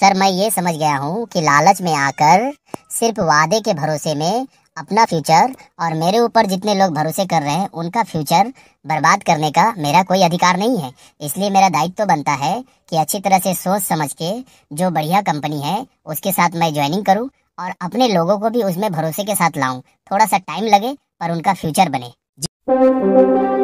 Sir मैं ये समझ गया हूँ कि लालच में आकर सिर्फ वादे के भरोसे में अपना फ्यूचर और मेरे ऊपर जितने लोग भरोसे कर रहे हैं उनका फ्यूचर बर्बाद करने का मेरा कोई अधिकार नहीं है इसलिए मेरा दायित्व तो बनता है कि अच्छी तरह से सोच समझ के जो बढ़िया कंपनी है उसके साथ मैं ज्वाइनिंग करूँ और अपने लोगों को भी उसमें भरोसे के साथ लाऊं थोड़ा सा टाइम लगे पर उनका फ्यूचर बने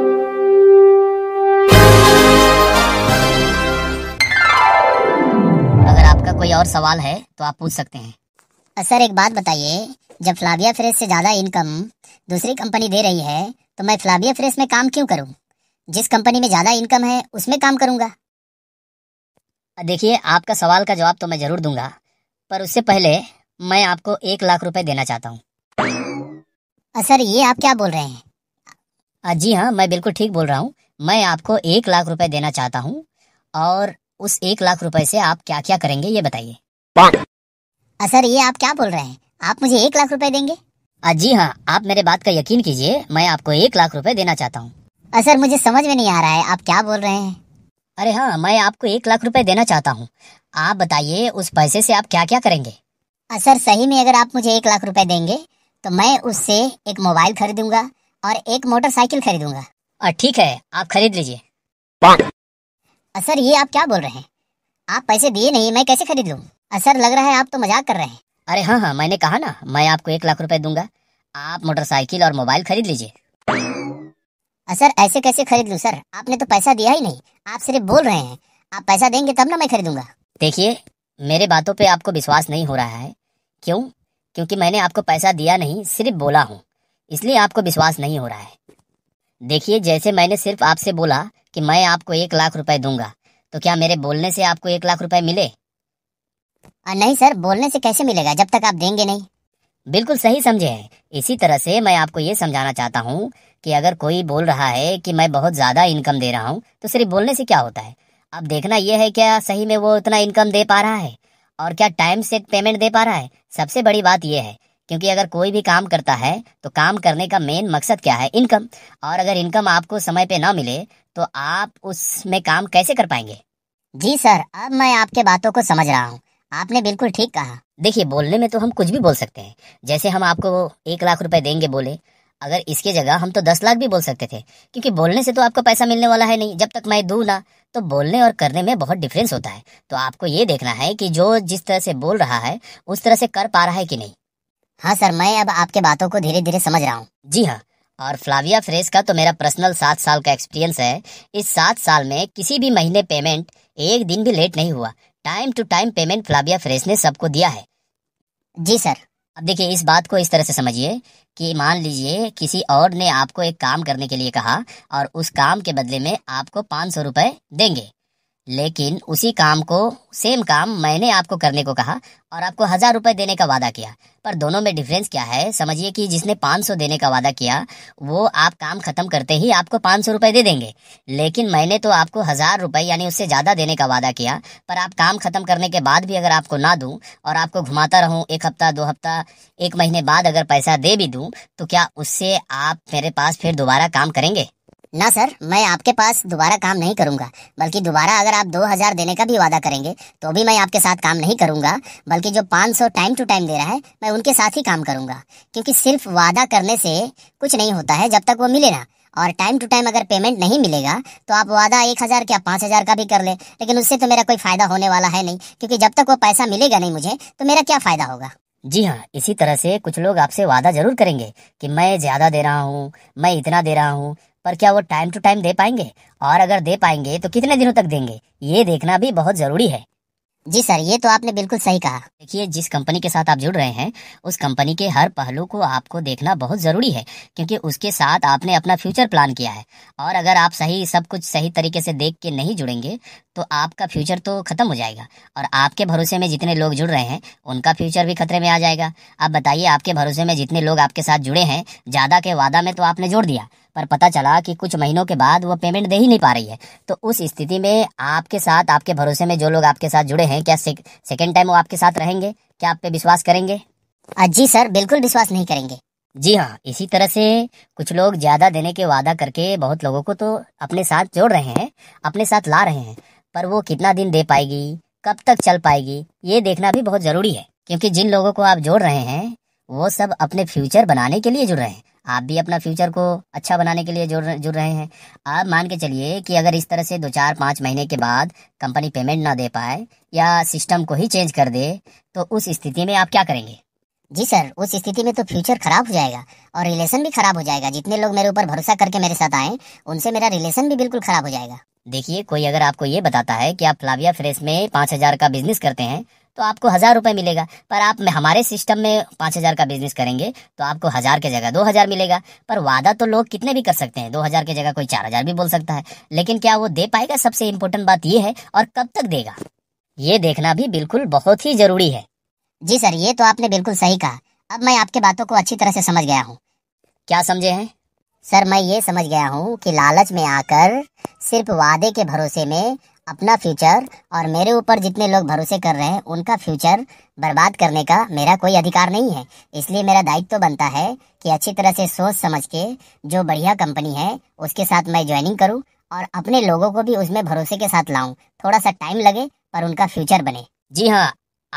कोई और सवाल है तो आप पूछ सकते हैं सर एक बात बताइए जब फ्लाविया फ्रेश से ज़्यादा इनकम दूसरी कंपनी दे रही है तो मैं फ्लाविया फ्रेश में काम क्यों करूं? जिस कंपनी में ज़्यादा इनकम है उसमें काम करूंगा देखिए आपका सवाल का जवाब तो मैं ज़रूर दूंगा पर उससे पहले मैं आपको एक लाख रुपए देना चाहता हूँ सर ये आप क्या बोल रहे हैं जी हाँ मैं बिल्कुल ठीक बोल रहा हूँ मैं आपको एक लाख रुपए देना चाहता हूँ और उस एक लाख रुपए से आप क्या क्या करेंगे ये बताइए सर ये आप क्या बोल रहे हैं आप मुझे एक लाख रुपए देंगे जी हाँ आप मेरे बात का यकीन कीजिए मैं आपको एक लाख रुपए देना चाहता हूँ सर मुझे समझ में नहीं आ रहा है आप क्या बोल रहे हैं अरे हाँ मैं आपको एक लाख रुपए देना चाहता हूँ आप बताइए उस पैसे से आप क्या क्या करेंगे सर सही में अगर आप मुझे एक लाख रुपए देंगे तो मैं उससे एक मोबाइल खरीदूंगा और एक मोटरसाइकिल खरीदूंगा ठीक है आप खरीद लीजिए असर ये आप क्या बोल रहे हैं आप पैसे दिए नहीं मैं कैसे खरीद लूँ असर लग रहा है आप तो मजाक कर रहे हैं अरे हाँ हाँ मैंने कहा ना मैं आपको एक लाख रुपए दूंगा आप मोटरसाइकिल और मोबाइल खरीद लीजिए असर ऐसे कैसे खरीद लूँ सर आपने तो पैसा दिया ही नहीं आप सिर्फ बोल रहे हैं आप पैसा देंगे तब ना मैं खरीदूंगा देखिए मेरे बातों पे आपको विश्वास नहीं हो रहा है क्यों क्योंकि मैंने आपको पैसा दिया नहीं सिर्फ बोला हूँ इसलिए आपको विश्वास नहीं हो रहा है देखिए जैसे मैंने सिर्फ आपसे बोला कि मैं आपको एक लाख रुपए दूंगा तो क्या मेरे बोलने से आपको एक लाख रुपए मिले आ, नहीं सर बोलने से कैसे मिलेगा जब तक आप देंगे नहीं बिल्कुल सही समझे हैं इसी तरह से मैं आपको ये समझाना चाहता हूँ कि अगर कोई बोल रहा है कि मैं बहुत ज़्यादा इनकम दे रहा हूँ तो सिर्फ बोलने से क्या होता है अब देखना यह है क्या सही में वो उतना इनकम दे पा रहा है और क्या टाइम से पेमेंट दे पा रहा है सबसे बड़ी बात यह है क्योंकि अगर कोई भी काम करता है तो काम करने का मेन मकसद क्या है इनकम और अगर इनकम आपको समय पे ना मिले तो आप उसमें काम कैसे कर पाएंगे जी सर अब मैं आपके बातों को समझ रहा हूँ आपने बिल्कुल ठीक कहा देखिए बोलने में तो हम कुछ भी बोल सकते हैं जैसे हम आपको एक लाख रुपए देंगे बोले अगर इसके जगह हम तो दस लाख भी बोल सकते थे क्योंकि बोलने से तो आपको पैसा मिलने वाला है नहीं जब तक मैं दू ना तो बोलने और करने में बहुत डिफरेंस होता है तो आपको ये देखना है कि जो जिस तरह से बोल रहा है उस तरह से कर पा रहा है कि नहीं हाँ सर मैं अब आपके बातों को धीरे धीरे समझ रहा हूँ जी हाँ और फ्लाविया फ्रेस का तो मेरा पर्सनल सात साल का एक्सपीरियंस है इस सात साल में किसी भी महीने पेमेंट एक दिन भी लेट नहीं हुआ time to time payment Flavia Fress ने सबको दिया है जी सर अब देखिए इस बात को इस तरह से समझिए कि मान लीजिए किसी और ने आपको एक काम करने के लिए कहा और उस काम के बदले में आपको पाँच सौ रुपये देंगे लेकिन उसी काम को सेम काम मैंने आपको करने को कहा और आपको हजार रुपए देने का वादा किया पर दोनों में डिफरेंस क्या है समझिए कि जिसने पाँच सौ देने का वादा किया वो आप काम खत्म करते ही आपको पाँच सौ रुपये दे देंगे लेकिन मैंने तो आपको हजार रुपये यानी उससे ज़्यादा देने का वादा किया पर आप काम खत्म करने के बाद भी अगर आपको ना दूँ और आपको घुमाता रहूँ एक हफ्ता दो हफ्ता एक महीने बाद अगर पैसा दे भी दूँ तो क्या उससे आप मेरे पास फिर दोबारा काम करेंगे ना सर मैं आपके पास दोबारा काम नहीं करूंगा बल्कि दोबारा अगर आप दो हजार देने का भी वादा करेंगे तो भी मैं आपके साथ काम नहीं करूंगा बल्कि जो पाँच सौ टाइम टू टाइम दे रहा है मैं उनके साथ ही काम करूंगा क्योंकि सिर्फ वादा करने से कुछ नहीं होता है जब तक वो मिले ना और टाइम टू टाइम अगर पेमेंट नहीं मिलेगा तो आप वादा एक हज़ार क्या पाँच हज़ार का भी कर ले लेकिन उससे तो मेरा कोई फ़ायदा होने वाला है नहीं क्योंकि जब तक वो पैसा मिलेगा नहीं मुझे तो मेरा क्या फ़ायदा होगा जी हाँ इसी तरह से कुछ लोग आपसे वादा जरूर करेंगे कि मैं ज़्यादा दे रहा हूँ मैं इतना दे रहा हूँ पर क्या वो टाइम टू टाइम दे पाएंगे और अगर दे पाएंगे तो कितने दिनों तक देंगे ये देखना भी बहुत जरूरी है जी सर ये तो आपने बिल्कुल सही कहा देखिए जिस कंपनी के साथ आप जुड़ रहे हैं उस कंपनी के हर पहलू को आपको देखना बहुत ज़रूरी है क्योंकि उसके साथ आपने अपना फ्यूचर प्लान किया है और अगर आप सही सब कुछ सही तरीके से देख के नहीं जुड़ेंगे तो आपका फ्यूचर तो ख़त्म हो जाएगा और आपके भरोसे में जितने लोग जुड़ रहे हैं उनका फ्यूचर भी खतरे में आ जाएगा आप बताइए आपके भरोसे में जितने लोग आपके साथ जुड़े हैं ज़्यादा के वादा में तो आपने जोड़ दिया पर पता चला कि कुछ महीनों के बाद वो पेमेंट दे ही नहीं पा रही है तो उस स्थिति में आपके साथ आपके भरोसे में जो लोग आपके साथ जुड़े हैं क्या सेकेंड टाइम वो आपके साथ रहेंगे क्या आप पे विश्वास करेंगे जी सर बिल्कुल विश्वास नहीं करेंगे जी हाँ इसी तरह से कुछ लोग ज़्यादा देने के वादा करके बहुत लोगों को तो अपने साथ जोड़ रहे हैं अपने साथ ला रहे हैं पर वो कितना दिन दे पाएगी कब तक चल पाएगी ये देखना भी बहुत ज़रूरी है क्योंकि जिन लोगों को आप जोड़ रहे हैं वो सब अपने फ्यूचर बनाने के लिए जुड़ रहे हैं आप भी अपना फ्यूचर को अच्छा बनाने के लिए जुड़ जुड़ रहे हैं आप मान के चलिए कि अगर इस तरह से दो चार पाँच महीने के बाद कंपनी पेमेंट ना दे पाए या सिस्टम को ही चेंज कर दे तो उस स्थिति में आप क्या करेंगे जी सर उस स्थिति में तो फ्यूचर खराब हो जाएगा और रिलेशन भी खराब हो जाएगा जितने लोग मेरे ऊपर भरोसा करके मेरे साथ आए उनसे मेरा रिलेशन भी बिल्कुल खराब हो जाएगा देखिए कोई अगर आपको ये बताता है कि आप फ्लाविया फ्रेश में पाँच हजार का बिजनेस करते हैं तो आपको हज़ार रुपये मिलेगा पर आप में हमारे सिस्टम में पाँच हज़ार का बिजनेस करेंगे तो आपको हज़ार के जगह दो हज़ार मिलेगा पर वादा तो लोग कितने भी कर सकते हैं दो हज़ार के जगह कोई चार हज़ार भी बोल सकता है लेकिन क्या वो दे पाएगा सबसे इम्पोर्टेंट बात ये है और कब तक देगा ये देखना भी बिल्कुल बहुत ही ज़रूरी है जी सर ये तो आपने बिल्कुल सही कहा अब मैं आपके बातों को अच्छी तरह से समझ गया हूँ क्या समझे हैं सर मैं ये समझ गया हूँ कि लालच में आकर सिर्फ वादे के भरोसे में अपना फ्यूचर और मेरे ऊपर जितने लोग भरोसे कर रहे हैं उनका फ्यूचर बर्बाद करने का मेरा कोई अधिकार नहीं है इसलिए मेरा दायित्व तो बनता है कि अच्छी तरह से सोच समझ के जो बढ़िया कंपनी है उसके साथ मैं ज्वाइनिंग करूँ और अपने लोगों को भी उसमें भरोसे के साथ लाऊं थोड़ा सा टाइम लगे पर उनका फ्यूचर बने जी हाँ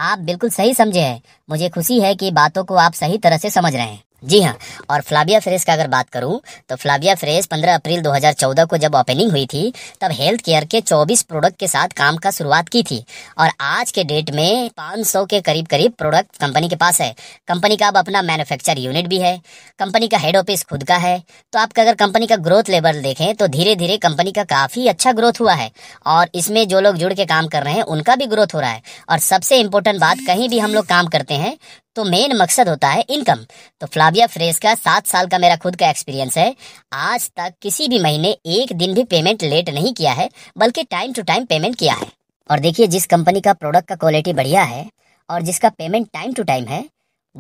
आप बिल्कुल सही समझे हैं मुझे खुशी है कि बातों को आप सही तरह से समझ रहे हैं जी हाँ और फ्लाविया फ्रेस का अगर बात करूँ तो फ्लाविया फ्रेस 15 अप्रैल 2014 को जब ओपनिंग हुई थी तब हेल्थ केयर के 24 प्रोडक्ट के साथ काम का शुरुआत की थी और आज के डेट में 500 के करीब करीब प्रोडक्ट कंपनी के पास है कंपनी का अब अपना मैन्युफैक्चर यूनिट भी है कंपनी का हेड ऑफिस खुद का है तो आप अगर कंपनी का ग्रोथ लेवल देखें तो धीरे धीरे कंपनी का काफ़ी अच्छा ग्रोथ हुआ है और इसमें जो लोग जुड़ के काम कर रहे हैं उनका भी ग्रोथ हो रहा है और सबसे इम्पोर्टेंट बात कहीं भी हम लोग काम करते हैं तो मेन मकसद होता है इनकम तो फ्लाविया फ्रेस का सात साल का मेरा खुद का एक्सपीरियंस है आज तक किसी भी महीने एक दिन भी पेमेंट लेट नहीं किया है बल्कि टाइम टू टाइम पेमेंट किया है और देखिए जिस कंपनी का प्रोडक्ट का क्वालिटी बढ़िया है और जिसका पेमेंट टाइम टू टाइम है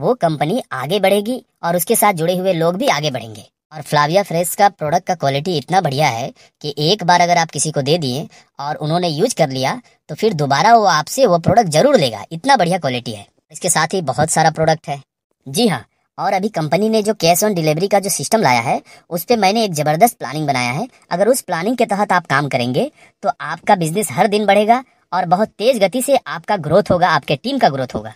वो कंपनी आगे बढ़ेगी और उसके साथ जुड़े हुए लोग भी आगे बढ़ेंगे और फ्लाविया फ्रेस का प्रोडक्ट का क्वालिटी इतना बढ़िया है कि एक बार अगर आप किसी को दे दिए और उन्होंने यूज कर लिया तो फिर दोबारा वो आपसे वो प्रोडक्ट जरूर लेगा इतना बढ़िया क्वालिटी है इसके साथ ही बहुत सारा प्रोडक्ट है जी हाँ और अभी कंपनी ने जो कैश ऑन डिलीवरी का जो सिस्टम लाया है उस पर मैंने एक ज़बरदस्त प्लानिंग बनाया है अगर उस प्लानिंग के तहत आप काम करेंगे तो आपका बिजनेस हर दिन बढ़ेगा और बहुत तेज गति से आपका ग्रोथ होगा आपके टीम का ग्रोथ होगा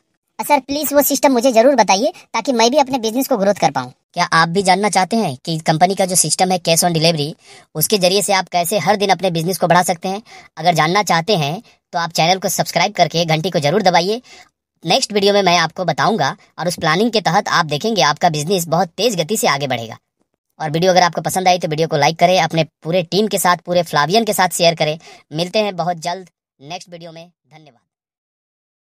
सर प्लीज वो सिस्टम मुझे जरूर बताइए ताकि मैं भी अपने बिजनेस को ग्रोथ कर पाऊँ क्या आप भी जानना चाहते हैं कि कंपनी का जो सिस्टम है कैश ऑन डिलीवरी उसके जरिए से आप कैसे हर दिन अपने बिजनेस को बढ़ा सकते हैं अगर जानना चाहते हैं तो आप चैनल को सब्सक्राइब करके घंटी को जरूर दबाइए नेक्स्ट वीडियो में मैं आपको बताऊंगा और उस प्लानिंग के तहत आप देखेंगे आपका बिजनेस बहुत तेज गति से आगे बढ़ेगा और वीडियो अगर आपको पसंद आई तो वीडियो को लाइक करें अपने पूरे टीम के साथ पूरे फ्लावियन के साथ शेयर करें मिलते हैं बहुत जल्द नेक्स्ट वीडियो में धन्यवाद